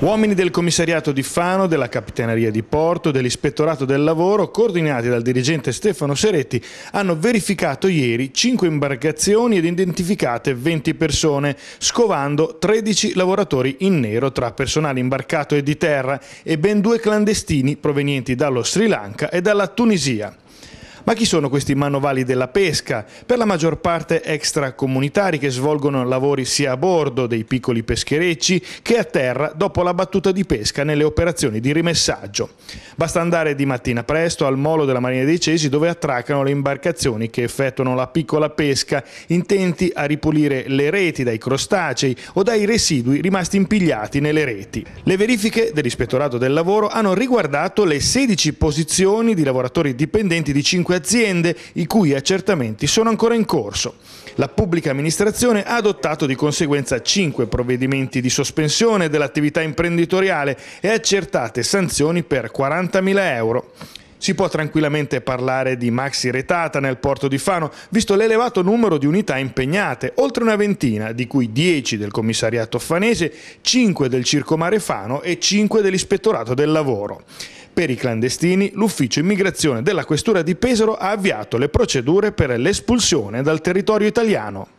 Uomini del commissariato di Fano, della Capitaneria di Porto, dell'Ispettorato del Lavoro, coordinati dal dirigente Stefano Seretti, hanno verificato ieri 5 imbarcazioni ed identificate 20 persone, scovando 13 lavoratori in nero tra personale imbarcato e di terra e ben due clandestini provenienti dallo Sri Lanka e dalla Tunisia. Ma chi sono questi manovali della pesca? Per la maggior parte extracomunitari che svolgono lavori sia a bordo dei piccoli pescherecci che a terra dopo la battuta di pesca nelle operazioni di rimessaggio. Basta andare di mattina presto al molo della Marina dei Cesi dove attracano le imbarcazioni che effettuano la piccola pesca intenti a ripulire le reti dai crostacei o dai residui rimasti impigliati nelle reti. Le verifiche dell'Ispettorato del Lavoro hanno riguardato le 16 posizioni di lavoratori dipendenti di 5 aziende i cui accertamenti sono ancora in corso. La pubblica amministrazione ha adottato di conseguenza cinque provvedimenti di sospensione dell'attività imprenditoriale e accertate sanzioni per 40.000 euro. Si può tranquillamente parlare di maxi retata nel porto di Fano, visto l'elevato numero di unità impegnate, oltre una ventina, di cui 10 del commissariato fanese, 5 del Circomare Fano e 5 dell'Ispettorato del Lavoro. Per i clandestini, l'ufficio immigrazione della Questura di Pesaro ha avviato le procedure per l'espulsione dal territorio italiano.